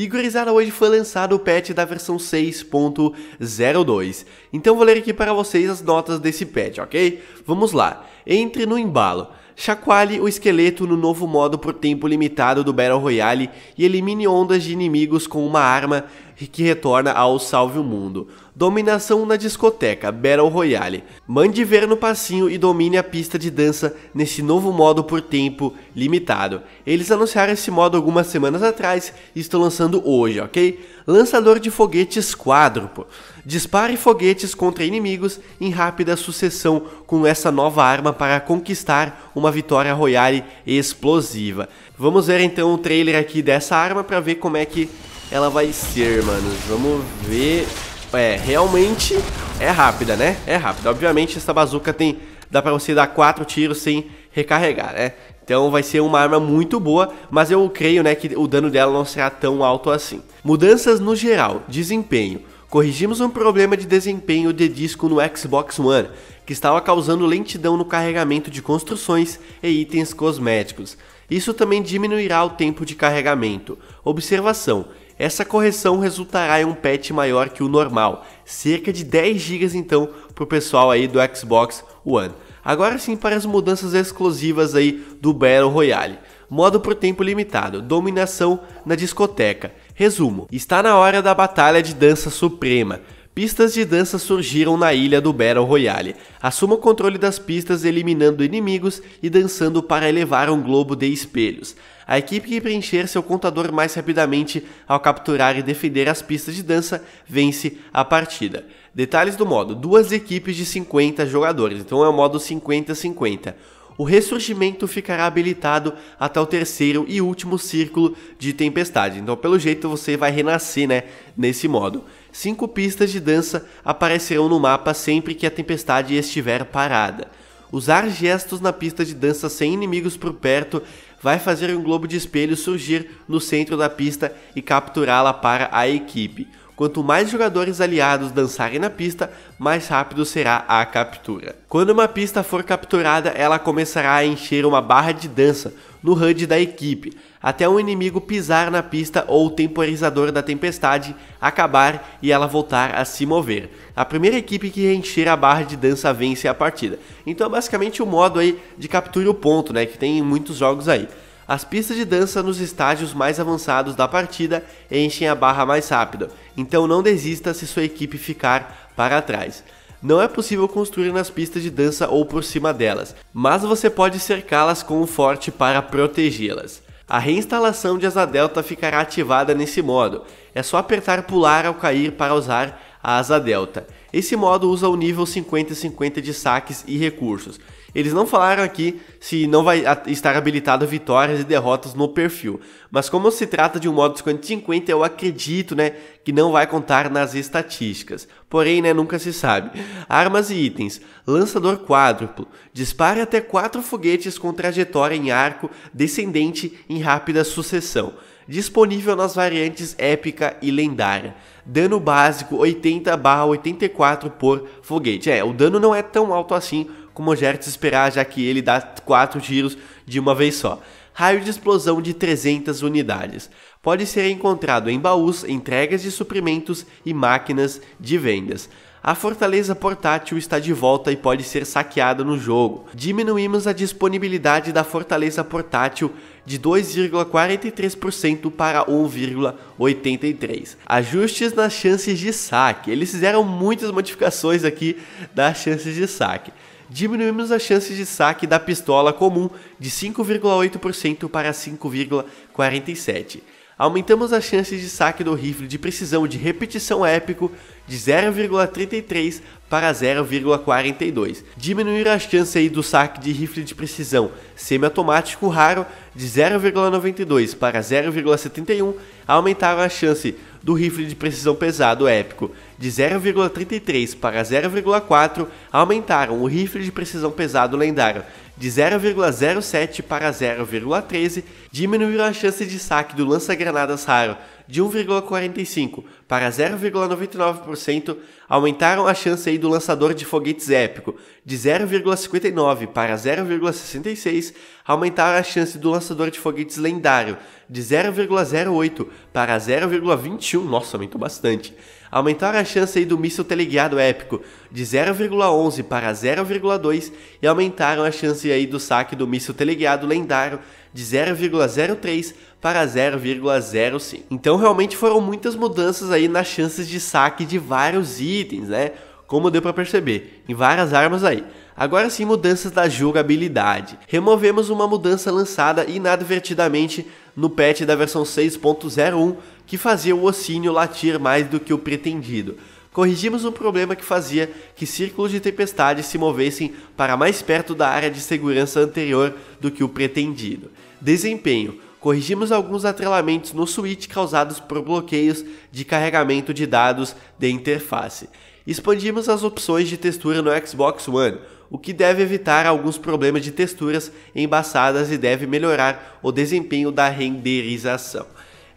e gurizada, hoje foi lançado o patch da versão 6.02. Então vou ler aqui para vocês as notas desse patch, ok? Vamos lá. Entre no embalo. Chacoalhe o esqueleto no novo modo por tempo limitado do Battle Royale e elimine ondas de inimigos com uma arma que retorna ao Salve o Mundo. Dominação na discoteca, Battle Royale. Mande ver no passinho e domine a pista de dança nesse novo modo por tempo limitado. Eles anunciaram esse modo algumas semanas atrás e estão lançando hoje, ok? Lançador de foguetes quádruplo. Dispare foguetes contra inimigos em rápida sucessão com essa nova arma para conquistar uma vitória royale explosiva. Vamos ver então o trailer aqui dessa arma para ver como é que ela vai ser, mano. Vamos ver... É, realmente é rápida, né? É rápida. Obviamente essa bazuca tem... Dá pra você dar quatro tiros sem recarregar, né? Então vai ser uma arma muito boa, mas eu creio né, que o dano dela não será tão alto assim. Mudanças no geral, desempenho. Corrigimos um problema de desempenho de disco no Xbox One, que estava causando lentidão no carregamento de construções e itens cosméticos. Isso também diminuirá o tempo de carregamento. Observação: essa correção resultará em um patch maior que o normal, cerca de 10 GB então para o pessoal aí do Xbox One. Agora sim para as mudanças exclusivas aí do Battle Royale. Modo por tempo limitado, dominação na discoteca. Resumo, está na hora da batalha de dança suprema. Pistas de dança surgiram na ilha do Battle Royale. Assuma o controle das pistas eliminando inimigos e dançando para elevar um globo de espelhos. A equipe que preencher seu contador mais rapidamente ao capturar e defender as pistas de dança vence a partida. Detalhes do modo: duas equipes de 50 jogadores, então é o modo 50-50 o ressurgimento ficará habilitado até o terceiro e último círculo de tempestade. Então, pelo jeito, você vai renascer, né? Nesse modo. Cinco pistas de dança aparecerão no mapa sempre que a tempestade estiver parada. Usar gestos na pista de dança sem inimigos por perto vai fazer um globo de espelho surgir no centro da pista e capturá-la para a equipe. Quanto mais jogadores aliados dançarem na pista, mais rápido será a captura. Quando uma pista for capturada, ela começará a encher uma barra de dança no HUD da equipe, até um inimigo pisar na pista ou o temporizador da tempestade acabar e ela voltar a se mover. A primeira equipe que encher a barra de dança vence a partida. Então é basicamente o um modo aí de captura o ponto, né, que tem em muitos jogos aí. As pistas de dança nos estágios mais avançados da partida enchem a barra mais rápido, então não desista se sua equipe ficar para trás. Não é possível construir nas pistas de dança ou por cima delas, mas você pode cercá-las com um forte para protegê-las. A reinstalação de asa delta ficará ativada nesse modo, é só apertar pular ao cair para usar a asa delta. Esse modo usa o nível 50 e 50 de saques e recursos. Eles não falaram aqui se não vai estar habilitado vitórias e derrotas no perfil, mas como se trata de um modo 50 50, eu acredito, né, que não vai contar nas estatísticas. Porém, né, nunca se sabe. Armas e itens. Lançador quádruplo. Dispare até 4 foguetes com trajetória em arco descendente em rápida sucessão disponível nas variantes épica e lendária. Dano básico 80/84 por foguete. É, o dano não é tão alto assim como o Gertz esperar, já que ele dá 4 tiros de uma vez só. Raio de explosão de 300 unidades. Pode ser encontrado em baús, entregas de suprimentos e máquinas de vendas a fortaleza portátil está de volta e pode ser saqueada no jogo. Diminuímos a disponibilidade da fortaleza portátil de 2,43% para 1,83%. Ajustes nas chances de saque. Eles fizeram muitas modificações aqui das chances de saque diminuímos as chances de saque da pistola comum de 5,8% para 5,47% aumentamos as chances de saque do rifle de precisão de repetição épico de 0,33 para 0,42. Diminuir a chance aí do saque de rifle de precisão semiautomático raro de 0,92 para 0,71, aumentaram a chance do rifle de precisão pesado épico de 0,33 para 0,4, aumentaram o rifle de precisão pesado lendário de 0,07 para 0,13, diminuiu a chance de saque do lança-granadas raro de 1,45 para 0,99%, aumentaram a chance do lançador de foguetes épico de 0,59 para 0,66, aumentaram a chance do lançador de foguetes lendário de 0,08 para 0,21, nossa, aumentou bastante. Aumentaram a chance do míssil teleguiado épico de 0,11 para 0,2 e aumentaram a chance aí do saque do míssil teleguiado lendário de 0,03 para 0,05. Então realmente foram muitas mudanças aí nas chances de saque de vários itens, né? Como deu para perceber, em várias armas aí. Agora sim, mudanças da jogabilidade. Removemos uma mudança lançada inadvertidamente no patch da versão 6.01 que fazia o ossinho latir mais do que o pretendido corrigimos um problema que fazia que círculos de tempestade se movessem para mais perto da área de segurança anterior do que o pretendido. Desempenho: corrigimos alguns atrelamentos no switch causados por bloqueios de carregamento de dados de interface. Expandimos as opções de textura no Xbox One, o que deve evitar alguns problemas de texturas embaçadas e deve melhorar o desempenho da renderização.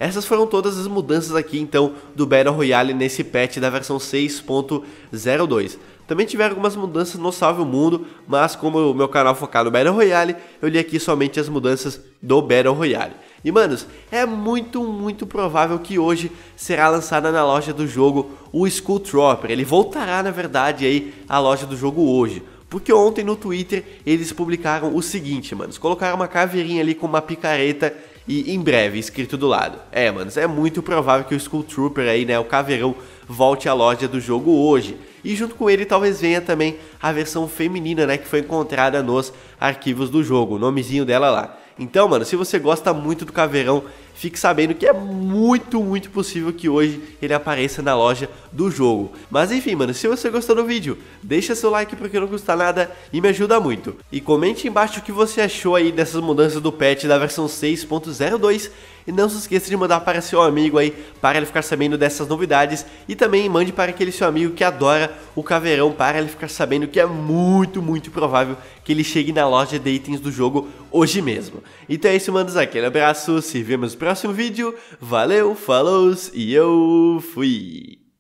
Essas foram todas as mudanças aqui então do Battle Royale nesse patch da versão 6.02. Também tiveram algumas mudanças no Salve o Mundo, mas como o meu canal é focado no Battle Royale, eu li aqui somente as mudanças do Battle Royale. E manos, é muito, muito provável que hoje será lançada na loja do jogo o Skull Trooper. Ele voltará, na verdade, aí à loja do jogo hoje. Porque ontem no Twitter eles publicaram o seguinte, manos, colocaram uma caveirinha ali com uma picareta e em breve, escrito do lado. É, manos, é muito provável que o Skull Trooper aí, né, o caveirão, volte à loja do jogo hoje. E junto com ele talvez venha também a versão feminina, né, que foi encontrada nos arquivos do jogo, o nomezinho dela lá. Então, mano, se você gosta muito do caveirão fique sabendo que é muito, muito possível que hoje ele apareça na loja do jogo. Mas enfim, mano, se você gostou do vídeo, deixa seu like porque não custa nada e me ajuda muito. E comente embaixo o que você achou aí dessas mudanças do patch da versão 6.02 e não se esqueça de mandar para seu amigo aí, para ele ficar sabendo dessas novidades. E também mande para aquele seu amigo que adora o caveirão, para ele ficar sabendo que é muito, muito provável que ele chegue na loja de itens do jogo hoje mesmo. Então é isso, mandos. Aquele abraço, se vemos no próximo vídeo. Valeu, falou e eu fui!